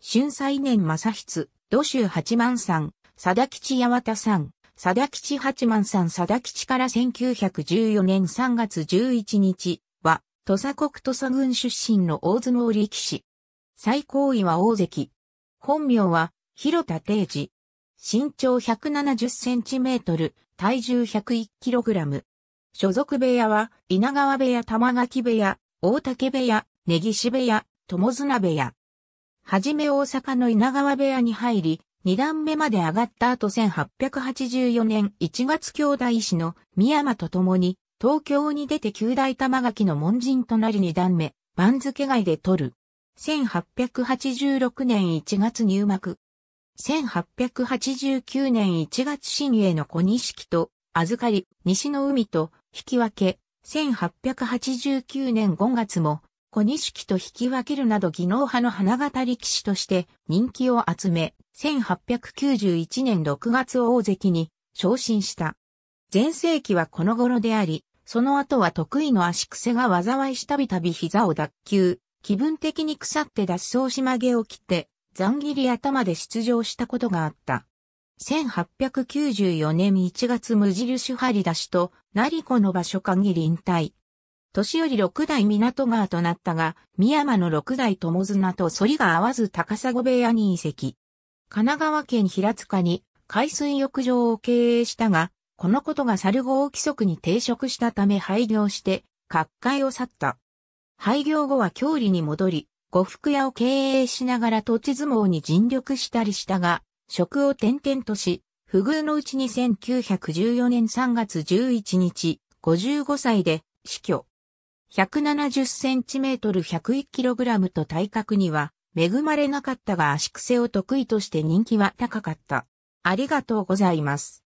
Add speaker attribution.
Speaker 1: 春祭年正筆、土州八幡さん、貞吉八幡さん、貞吉八幡さん貞吉から1914年3月11日は、土佐国土佐郡出身の大相撲力士。最高位は大関。本名は、広田定治。身長170センチメートル、体重101キログラム。所属部屋は、稲川部屋玉垣部屋、大竹部屋、根岸部屋、友綱部屋。はじめ大阪の稲川部屋に入り、二段目まで上がった後1884年1月兄弟医師の宮間と共に、東京に出て九大玉垣の門人となり二段目、番付外で取る。1886年1月入幕。1889年1月新栄の小錦と、預かり、西の海と、引き分け、1889年5月も、小錦と引き分けるなど技能派の花形力士として人気を集め、1891年6月大関に昇進した。前世紀はこの頃であり、その後は得意の足癖が災いしたびたび膝を脱臼、気分的に腐って脱走し曲げを切って、残切り頭で出場したことがあった。1894年1月無印張り出しと、成子の場所限り引退。年寄り六代港川となったが、三山の六代友綱と反りが合わず高砂部屋に移籍。神奈川県平塚に海水浴場を経営したが、このことが猿号規則に抵触したため廃業して、各界を去った。廃業後は郷里に戻り、呉服屋を経営しながら土地相撲に尽力したりしたが、職を転々とし、不遇のうちに1914年3月11日、55歳で死去。170cm101kg と体格には恵まれなかったが足癖を得意として人気は高かった。ありがとうございます。